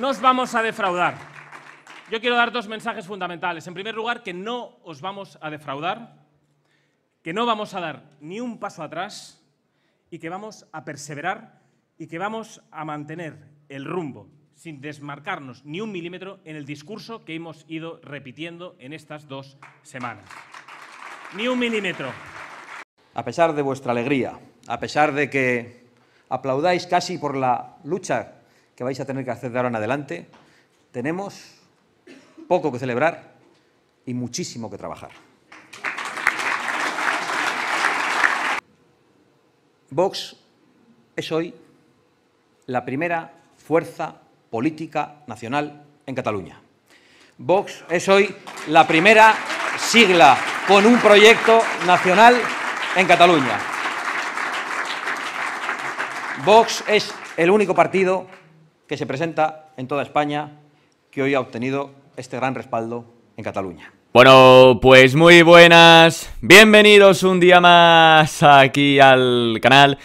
no os vamos a defraudar. Yo quiero dar dos mensajes fundamentales. En primer lugar, que no os vamos a defraudar, que no vamos a dar ni un paso atrás y que vamos a perseverar y que vamos a mantener el rumbo sin desmarcarnos ni un milímetro en el discurso que hemos ido repitiendo en estas dos semanas. Ni un milímetro. A pesar de vuestra alegría, a pesar de que aplaudáis casi por la lucha que vais a tener que hacer de ahora en adelante, tenemos poco que celebrar y muchísimo que trabajar. Vox es hoy la primera fuerza política nacional en Cataluña. Vox es hoy la primera sigla con un proyecto nacional en Cataluña. Vox es el único partido que se presenta en toda España, que hoy ha obtenido este gran respaldo en Cataluña. Bueno, pues muy buenas, bienvenidos un día más aquí al canal.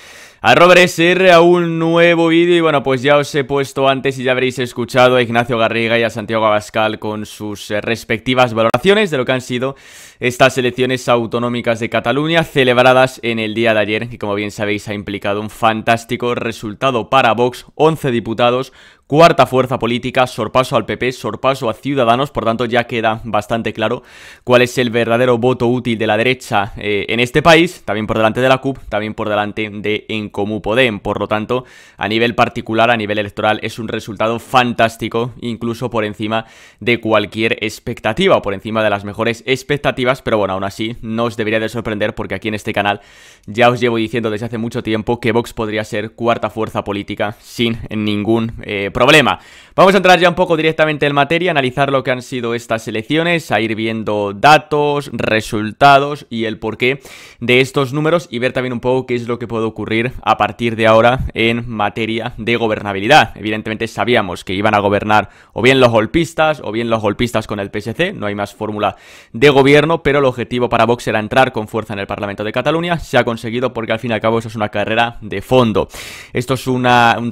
Robert SR a un nuevo vídeo y bueno, pues ya os he puesto antes y ya habréis escuchado a Ignacio Garriga y a Santiago Abascal con sus eh, respectivas valoraciones de lo que han sido estas elecciones autonómicas de Cataluña celebradas en el día de ayer, y como bien sabéis ha implicado un fantástico resultado para Vox, 11 diputados cuarta fuerza política, sorpaso al PP, sorpaso a Ciudadanos, por tanto ya queda bastante claro cuál es el verdadero voto útil de la derecha eh, en este país, también por delante de la CUP, también por delante de En Podem, por lo tanto, a nivel particular, a nivel electoral, es un resultado fantástico, incluso por encima de cualquier expectativa, o por encima de las mejores expectativas, pero bueno, aún así, no os debería de sorprender porque aquí en este canal ya os llevo diciendo desde hace mucho tiempo que Vox podría ser cuarta fuerza política sin ningún problema, eh, problema. Vamos a entrar ya un poco directamente en materia, analizar lo que han sido estas elecciones, a ir viendo datos, resultados y el porqué de estos números y ver también un poco qué es lo que puede ocurrir a partir de ahora en materia de gobernabilidad. Evidentemente sabíamos que iban a gobernar o bien los golpistas o bien los golpistas con el PSC, no hay más fórmula de gobierno, pero el objetivo para Vox era entrar con fuerza en el Parlamento de Cataluña, se ha conseguido porque al fin y al cabo eso es una carrera de fondo. Esto es un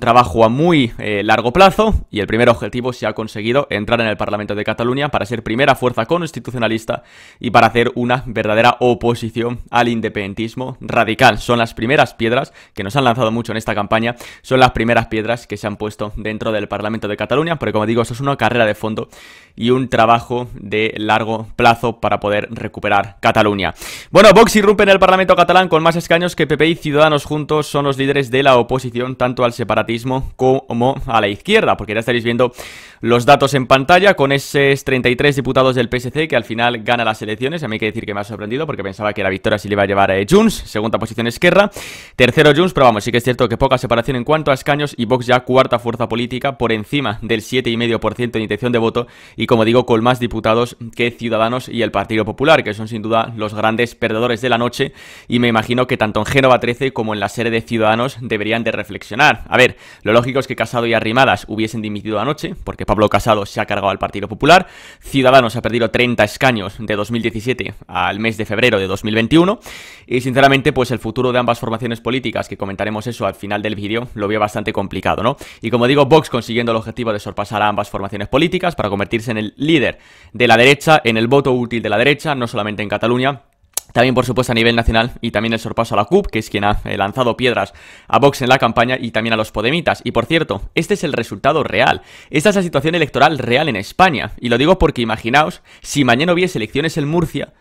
trabajo a muy eh, largo plazo y el primer objetivo se ha conseguido entrar en el Parlamento de Cataluña para ser primera fuerza constitucionalista y para hacer una verdadera oposición al independentismo radical. Son las primeras piedras que nos han lanzado mucho en esta campaña, son las primeras piedras que se han puesto dentro del Parlamento de Cataluña, porque como digo, eso es una carrera de fondo y un trabajo de largo plazo para poder recuperar Cataluña. Bueno, Vox irrumpe en el Parlamento catalán con más escaños que PP y Ciudadanos juntos son los líderes de la oposición tanto al separatismo como a la izquierda porque ya estaréis viendo los datos en pantalla con esos 33 diputados del PSC que al final gana las elecciones. A mí hay que decir que me ha sorprendido porque pensaba que la victoria se le iba a llevar a eh, Junts, segunda posición izquierda tercero Junts, pero vamos, sí que es cierto que poca separación en cuanto a escaños y Vox ya cuarta fuerza política por encima del 7,5% de intención de voto y como digo, con más diputados que Ciudadanos y el Partido Popular, que son sin duda los grandes perdedores de la noche y me imagino que tanto en Génova 13 como en la serie de Ciudadanos deberían de reflexionar. A ver, lo lógico es que Casado y Arrimada hubiesen dimitido anoche, porque Pablo Casado se ha cargado al Partido Popular, Ciudadanos ha perdido 30 escaños de 2017 al mes de febrero de 2021, y sinceramente pues el futuro de ambas formaciones políticas, que comentaremos eso al final del vídeo, lo veo bastante complicado, ¿no? Y como digo, Vox consiguiendo el objetivo de sorpasar a ambas formaciones políticas para convertirse en el líder de la derecha, en el voto útil de la derecha, no solamente en Cataluña, también, por supuesto, a nivel nacional y también el sorpaso a la CUP, que es quien ha eh, lanzado piedras a Vox en la campaña y también a los Podemitas. Y por cierto, este es el resultado real. Esta es la situación electoral real en España. Y lo digo porque imaginaos, si mañana hubiese elecciones en Murcia,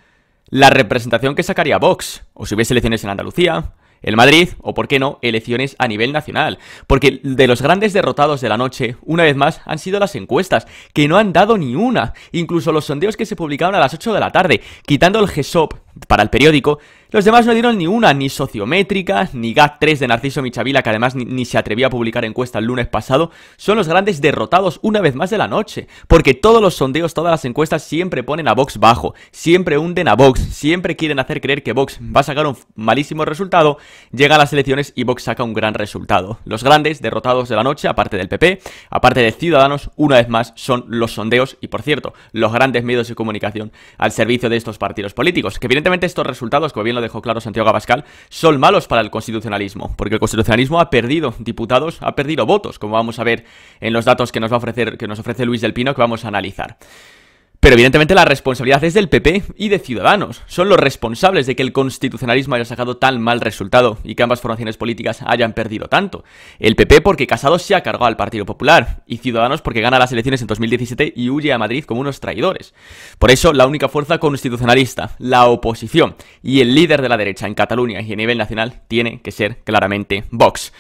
la representación que sacaría Vox, o si hubiese elecciones en Andalucía, el Madrid o, por qué no, elecciones a nivel nacional. Porque de los grandes derrotados de la noche, una vez más, han sido las encuestas, que no han dado ni una, incluso los sondeos que se publicaron a las 8 de la tarde, quitando el GESOP para el periódico, los demás no dieron ni una, ni sociométrica, ni GAT3 de Narciso Michavila, que además ni, se atrevió a publicar encuesta el lunes pasado, son los grandes derrotados una vez más de la noche, porque todos los sondeos, todas las encuestas siempre ponen a Vox bajo, siempre hunden a Vox, siempre quieren hacer creer que Vox va a sacar un malísimo resultado, llega a las elecciones y Vox saca un gran resultado. Los grandes derrotados de la noche, aparte del PP, aparte de Ciudadanos, una vez más son los sondeos y, por cierto, los grandes medios de comunicación al servicio de estos partidos políticos, que vienen Evidentemente estos resultados, como bien lo dejó claro Santiago Abascal, son malos para el constitucionalismo, porque el constitucionalismo ha perdido diputados, ha perdido votos, como vamos a ver en los datos que nos va a ofrecer que nos ofrece Luis del Pino que vamos a analizar. Pero evidentemente la responsabilidad es del PP y de Ciudadanos. Son los responsables de que el constitucionalismo haya sacado tan mal resultado y que ambas formaciones políticas hayan perdido tanto. El PP porque Casado se ha cargado al Partido Popular y Ciudadanos porque gana las elecciones en 2017 y huye a Madrid como unos traidores. Por eso la única fuerza constitucionalista, la oposición y el líder de la derecha en Cataluña y a nivel nacional tiene que ser claramente Vox.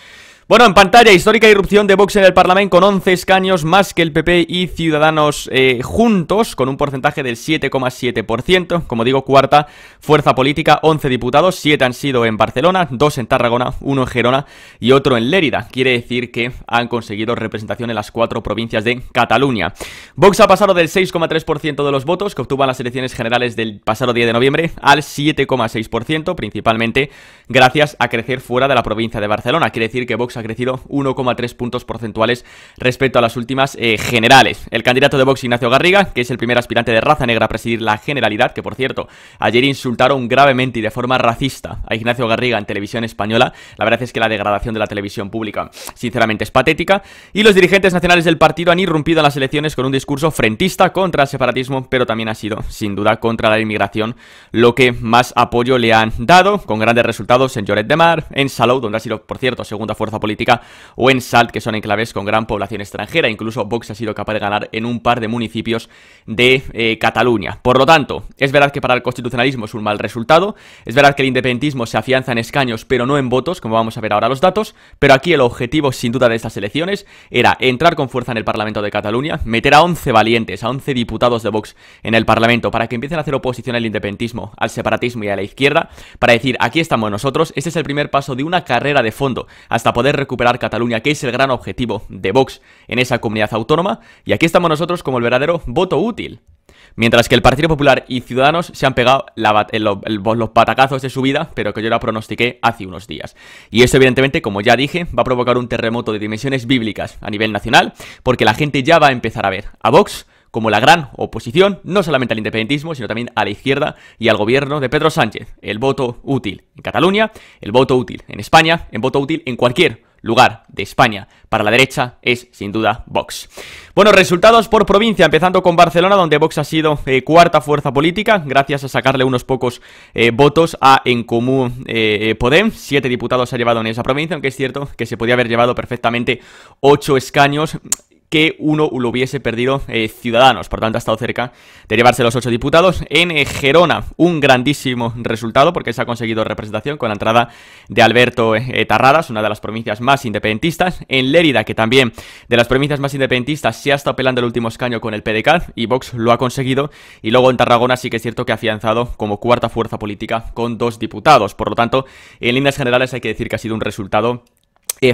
Bueno, en pantalla, histórica irrupción de Vox en el Parlamento con 11 escaños más que el PP y Ciudadanos eh, juntos, con un porcentaje del 7,7%. Como digo, cuarta fuerza política, 11 diputados, 7 han sido en Barcelona, 2 en Tarragona, 1 en Gerona y otro en Lérida. Quiere decir que han conseguido representación en las cuatro provincias de Cataluña. Vox ha pasado del 6,3% de los votos que obtuvo en las elecciones generales del pasado 10 de noviembre al 7,6%, principalmente gracias a crecer fuera de la provincia de Barcelona. Quiere decir que Vox ha crecido 1,3 puntos porcentuales respecto a las últimas eh, generales. El candidato de Vox, Ignacio Garriga, que es el primer aspirante de raza negra a presidir la Generalidad, que por cierto, ayer insultaron gravemente y de forma racista a Ignacio Garriga en televisión española. La verdad es que la degradación de la televisión pública, sinceramente, es patética. Y los dirigentes nacionales del partido han irrumpido en las elecciones con un discurso frentista contra el separatismo, pero también ha sido, sin duda, contra la inmigración, lo que más apoyo le han dado, con grandes resultados en Lloret de Mar, en Salou, donde ha sido, por cierto, segunda fuerza política, o en Salt, que son enclaves con gran población extranjera. Incluso Vox ha sido capaz de ganar en un par de municipios de eh, Cataluña. Por lo tanto, es verdad que para el constitucionalismo es un mal resultado, es verdad que el independentismo se afianza en escaños, pero no en votos, como vamos a ver ahora los datos, pero aquí el objetivo sin duda de estas elecciones era entrar con fuerza en el Parlamento de Cataluña, meter a 11 valientes, a 11 diputados de Vox en el Parlamento para que empiecen a hacer oposición al independentismo, al separatismo y a la izquierda, para decir, aquí estamos nosotros, este es el primer paso de una carrera de fondo hasta poder recuperar Cataluña, que es el gran objetivo de Vox en esa comunidad autónoma, y aquí estamos nosotros como el verdadero voto útil. Mientras que el Partido Popular y Ciudadanos se han pegado los patacazos de su vida, pero que yo la pronostiqué hace unos días. Y esto, evidentemente, como ya dije, va a provocar un terremoto de dimensiones bíblicas a nivel nacional, porque la gente ya va a empezar a ver a Vox como la gran oposición, no solamente al independentismo, sino también a la izquierda y al gobierno de Pedro Sánchez. El voto útil en Cataluña, el voto útil en España, el voto útil en cualquier lugar de España para la derecha es sin duda Vox. Bueno, resultados por provincia, empezando con Barcelona, donde Vox ha sido eh, cuarta fuerza política, gracias a sacarle unos pocos eh, votos a En Común eh, Podem. Siete diputados ha llevado en esa provincia, aunque es cierto que se podía haber llevado perfectamente ocho escaños que uno lo hubiese perdido eh, Ciudadanos. Por tanto, ha estado cerca de llevarse los ocho diputados. En eh, Gerona, un grandísimo resultado porque se ha conseguido representación con la entrada de Alberto eh, Tarradas, una de las provincias más independentistas. En Lérida, que también de las provincias más independentistas se ha estado pelando el último escaño con el PDCAT y Vox lo ha conseguido. Y luego en Tarragona sí que es cierto que ha afianzado como cuarta fuerza política con dos diputados. Por lo tanto, en líneas generales hay que decir que ha sido un resultado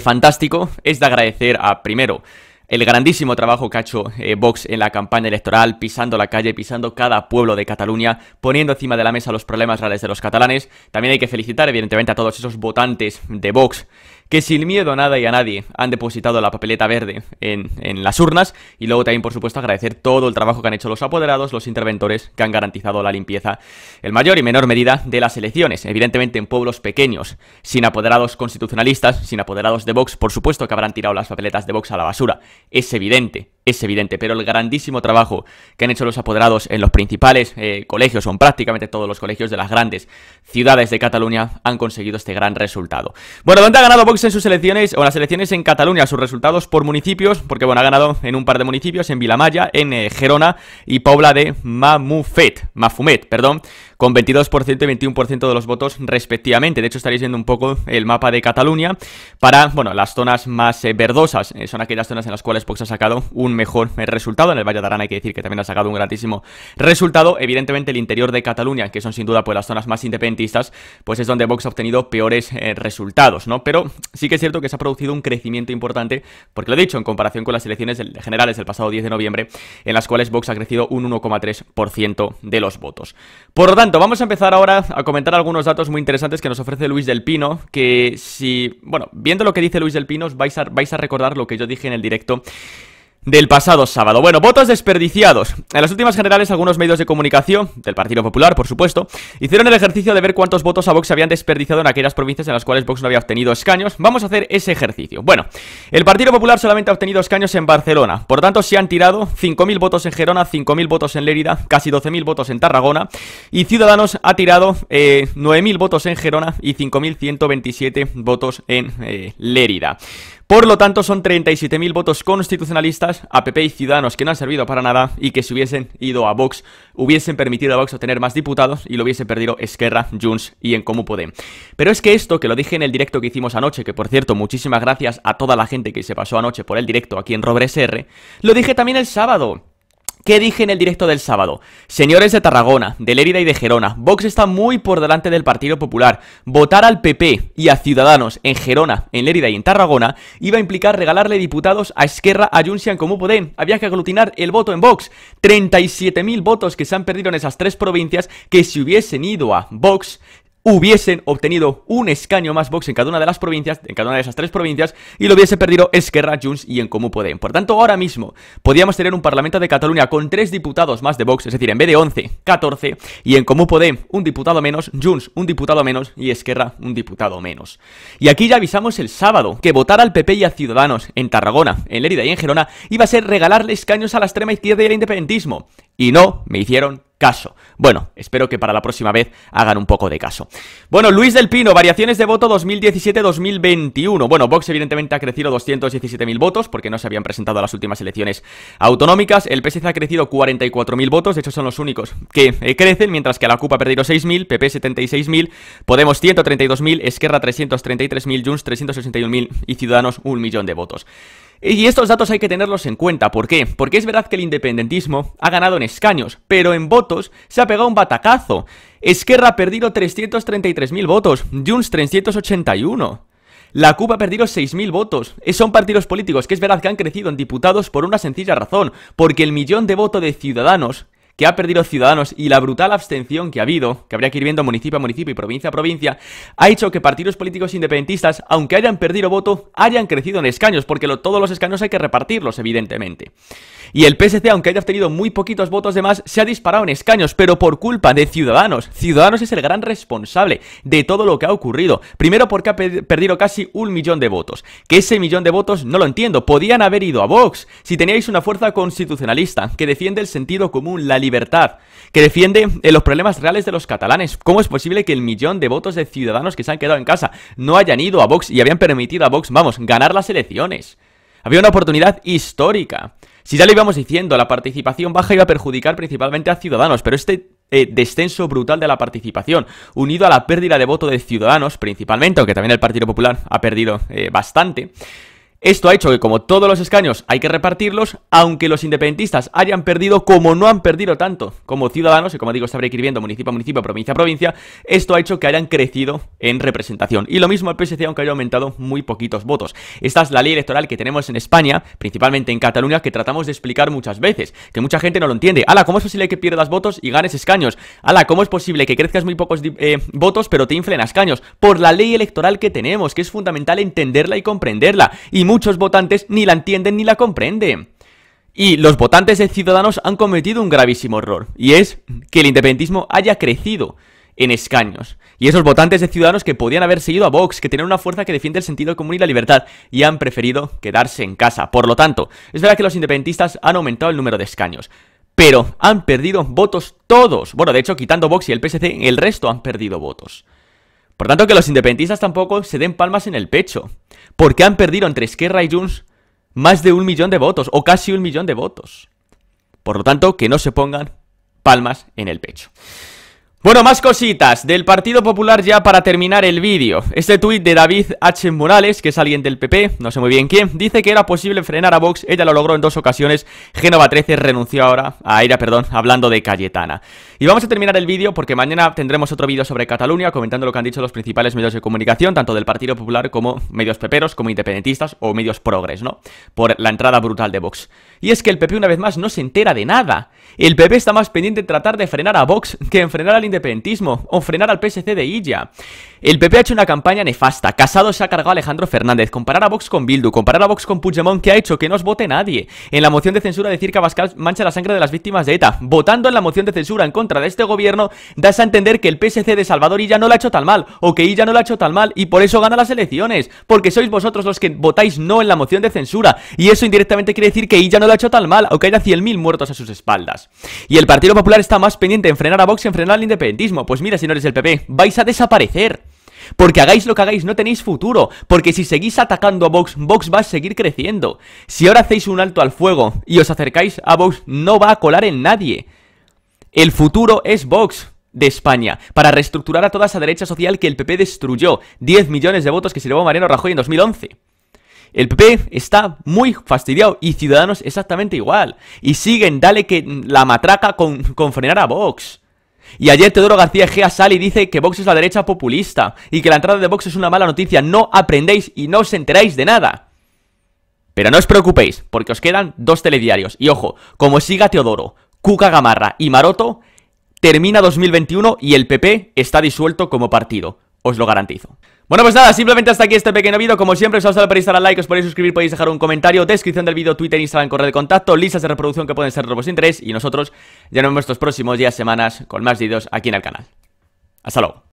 fantástico. Es de agradecer a, primero, el grandísimo trabajo que ha hecho eh, Vox en la campaña electoral, pisando la calle, pisando cada pueblo de Cataluña, poniendo encima de la mesa los problemas reales de los catalanes. También hay que felicitar, evidentemente, a todos esos votantes de Vox que sin miedo a nada y a nadie han depositado la papeleta verde en, en las urnas y luego también, por supuesto, agradecer todo el trabajo que han hecho los apoderados, los interventores que han garantizado la limpieza en mayor y menor medida de las elecciones, evidentemente en pueblos pequeños, sin apoderados constitucionalistas, sin apoderados de Vox, por supuesto que habrán tirado las papeletas de Vox a la basura, es evidente, es evidente, pero el grandísimo trabajo que han hecho los apoderados en los principales colegios, eh, colegios, son prácticamente todos los colegios de las grandes ciudades de Cataluña, han conseguido este gran resultado. Bueno, ¿dónde ha ganado Vox en sus elecciones? O en las elecciones en Cataluña, sus resultados por municipios, porque bueno, ha ganado en un par de municipios, en Vilamaya, en eh, Gerona y Pobla de Mamufet, Mafumet, perdón con 22% y 21% de los votos respectivamente. De hecho, estaréis viendo un poco el mapa de Cataluña para, bueno, las zonas más eh, verdosas. Eh, son aquellas zonas en las cuales Vox ha sacado un mejor eh, resultado. En el Valle de Arán hay que decir que también ha sacado un grandísimo resultado. Evidentemente, el interior de Cataluña, que son sin duda pues las zonas más independentistas, pues es donde Vox ha obtenido peores resultados, ¿no? Pero sí que es cierto que se ha producido un crecimiento importante, porque lo he dicho, en comparación con las elecciones generales del pasado 10 de noviembre, en las cuales Vox ha crecido un 1,3% de los votos. Por lo tanto, vamos a empezar ahora a comentar algunos datos muy interesantes que nos ofrece Luis del Pino, que si, bueno, viendo lo que dice Luis del Pino, vais vais a recordar lo que yo dije en el directo del pasado sábado. Bueno, votos desperdiciados. En las últimas generales, algunos medios de comunicación, del Partido Popular, por supuesto, hicieron el ejercicio de ver cuántos votos a Vox se habían desperdiciado en aquellas provincias en las cuales Vox no había obtenido escaños. Vamos a hacer ese ejercicio. Bueno, el Partido Popular solamente ha obtenido escaños en Barcelona. Por tanto, se han tirado 5.000 votos en Gerona, 5.000 votos en Lérida, casi 12.000 votos en Tarragona. Y Ciudadanos ha tirado 9.000 eh, votos en Gerona y 5.127 votos en eh, Lérida. Por lo tanto, son 37.000 votos constitucionalistas a PP y Ciudadanos que no han servido para nada y que si hubiesen ido a Vox, hubiesen permitido a Vox obtener más diputados y lo hubiese perdido Esquerra, Junts y en Comú Podem. Pero es que esto, que lo dije en el directo que hicimos anoche, que por cierto, muchísimas gracias a toda la gente que se pasó anoche por el directo aquí en Robres R, lo dije también el sábado. ¿Qué dije en el directo del sábado? Señores de Tarragona, de Lérida y de Gerona, Vox está muy por delante del Partido Popular. Votar al PP y a Ciudadanos en Gerona, en Lérida y en Tarragona iba a implicar regalarle diputados a Esquerra, a Junsian como Había que aglutinar el voto en Vox. 37.000 votos que se han perdido en esas tres provincias que si hubiesen ido a Vox hubiesen obtenido un escaño más Vox en cada una de las provincias, en cada una de esas tres provincias, y lo hubiese perdido Esquerra, Junts y En Comú Podem. Por tanto, ahora mismo podíamos tener un Parlamento de Cataluña con tres diputados más de Vox, es decir, en vez de 11, 14, y En Comú Podem un diputado menos, Junts un diputado menos y Esquerra un diputado menos. Y aquí ya avisamos el sábado que votar al PP y a Ciudadanos en Tarragona, en Lérida y en Gerona iba a ser regalarle escaños a la extrema izquierda y al independentismo y no me hicieron caso. Bueno, espero que para la próxima vez hagan un poco de caso. Bueno, Luis del Pino, variaciones de voto 2017-2021. Bueno, Vox evidentemente ha crecido 217.000 votos porque no se habían presentado a las últimas elecciones autonómicas. El PSC ha crecido 44.000 votos, de hecho son los únicos que eh, crecen, mientras que la CUP ha perdido 6.000, PP 76.000, Podemos 132.000, Esquerra 333.000, Junts 361.000 y Ciudadanos un millón de votos. Eh, y estos datos hay que tenerlos en cuenta. ¿Por qué? Porque es verdad que el independentismo ha ganado en escaños, pero en votos se ha pegado un batacazo. Esquerra ha perdido 333.000 votos, Junts 381. La Cuba ha perdido 6.000 votos. Eh, son partidos políticos que es verdad que han crecido en diputados por una sencilla razón, porque el millón de votos de ciudadanos que ha perdido Ciudadanos y la brutal abstención que ha habido, que habría que ir viendo municipio a municipio y provincia a provincia, ha hecho que partidos políticos independentistas, aunque hayan perdido voto, hayan crecido en escaños, porque todos los escaños hay que repartirlos, evidentemente. Y el PSC, aunque haya obtenido muy poquitos votos de más, se ha disparado en escaños, pero por culpa de Ciudadanos. Ciudadanos es el gran responsable de todo lo que ha ocurrido. Primero porque ha perdido casi un millón de votos. Que ese millón de votos no lo entiendo. Podían haber ido a Vox si teníais una fuerza constitucionalista que defiende el sentido común, la libertad libertad, que defiende eh, los problemas reales de los catalanes. ¿Cómo es posible que el millón de votos de ciudadanos que se han quedado en casa no hayan ido a Vox y habían permitido a Vox, vamos, ganar las elecciones? Había una oportunidad histórica. Si ya le íbamos diciendo, la participación baja iba a perjudicar principalmente a ciudadanos, pero este eh, descenso brutal de la participación, unido a la pérdida de voto de ciudadanos, principalmente, aunque también el Partido Popular ha perdido eh, bastante, esto ha hecho que como todos los escaños hay que repartirlos, aunque los independentistas hayan perdido como no han perdido tanto como ciudadanos, y como digo, estaré escribiendo municipio a municipio, provincia a provincia, esto ha hecho que hayan crecido en representación. Y lo mismo el PSC, aunque haya aumentado muy poquitos votos. Esta es la ley electoral que tenemos en España, principalmente en Cataluña, que tratamos de explicar muchas veces, que mucha gente no lo entiende. ¡Hala! ¿cómo es posible que pierdas votos y ganes escaños? ¡Hala! ¿cómo es posible que crezcas muy pocos eh, votos pero te inflen escaños? Por la ley electoral que tenemos, que es fundamental entenderla y comprenderla. Y muchos votantes ni la entienden ni la comprenden. Y los votantes de Ciudadanos han cometido un gravísimo error, y es que el independentismo haya crecido en escaños. Y esos votantes de Ciudadanos que podían haber seguido a Vox, que tenían una fuerza que defiende el sentido común y la libertad, y han preferido quedarse en casa. Por lo tanto, es verdad que los independentistas han aumentado el número de escaños, pero han perdido votos todos. Bueno, de hecho, quitando Vox y el PSC, el resto han perdido votos. Por tanto, que los independentistas tampoco se den palmas en el pecho, porque han perdido entre Esquerra y Junts más de un millón de votos, o casi un millón de votos. Por lo tanto, que no se pongan palmas en el pecho. Bueno, más cositas del Partido Popular ya para terminar el vídeo. Este tuit de David H. Morales, que es alguien del PP, no sé muy bien quién, dice que era posible frenar a Vox, ella lo logró en dos ocasiones, Génova 13 renunció ahora a Aira, perdón, hablando de Cayetana. Y vamos a terminar el vídeo porque mañana tendremos otro vídeo sobre Cataluña, comentando lo que han dicho los principales medios de comunicación, tanto del Partido Popular como medios peperos, como independentistas o medios progres, ¿no? Por la entrada brutal de Vox. Y es que el PP una vez más no se entera de nada. El PP está más pendiente de tratar de frenar a Vox que en frenar al independentismo o frenar al PSC de Illa. El PP ha hecho una campaña nefasta. Casado se ha cargado a Alejandro Fernández. Comparar a Vox con Bildu, comparar a Vox con Puigdemont que ha hecho que no os vote nadie. En la moción de censura decir que Abascal mancha la sangre de las víctimas de ETA. Votando en la moción de censura en contra de este gobierno, das a entender que el PSC de Salvador Illa no lo ha hecho tan mal o que Illa no lo ha hecho tan mal y por eso gana las elecciones. Porque sois vosotros los que votáis no en la moción de censura y eso indirectamente quiere decir que Illa no lo ha hecho tan mal o que haya 100.000 muertos a sus espaldas. Y el Partido Popular está más pendiente en frenar a Vox en frenar al independiente pues mira, si no eres el PP, vais a desaparecer. Porque hagáis lo que hagáis, no tenéis futuro. Porque si seguís atacando a Vox, Vox va a seguir creciendo. Si ahora hacéis un alto al fuego y os acercáis a Vox, no va a colar en nadie. El futuro es Vox de España, para reestructurar a toda esa derecha social que el PP destruyó. 10 millones de votos que se llevó Mariano Rajoy en 2011. El PP está muy fastidiado y Ciudadanos exactamente igual. Y siguen, dale que la matraca con, con frenar a Vox. Y ayer Teodoro García Gea sale y dice que Vox es la derecha populista y que la entrada de Vox es una mala noticia. No aprendéis y no os enteráis de nada. Pero no os preocupéis, porque os quedan dos telediarios. Y ojo, como siga Teodoro, Cuca Gamarra y Maroto, termina 2021 y el PP está disuelto como partido os lo garantizo bueno, pues nada, simplemente hasta aquí este pequeño vídeo Como siempre, os ha gustado podéis dar al like, os podéis suscribir Podéis dejar un comentario, descripción del vídeo, Twitter, Instagram Correo de contacto, listas de reproducción que pueden ser de vuestro interés Y nosotros ya nos vemos estos próximos días, semanas Con más vídeos aquí en el canal Hasta luego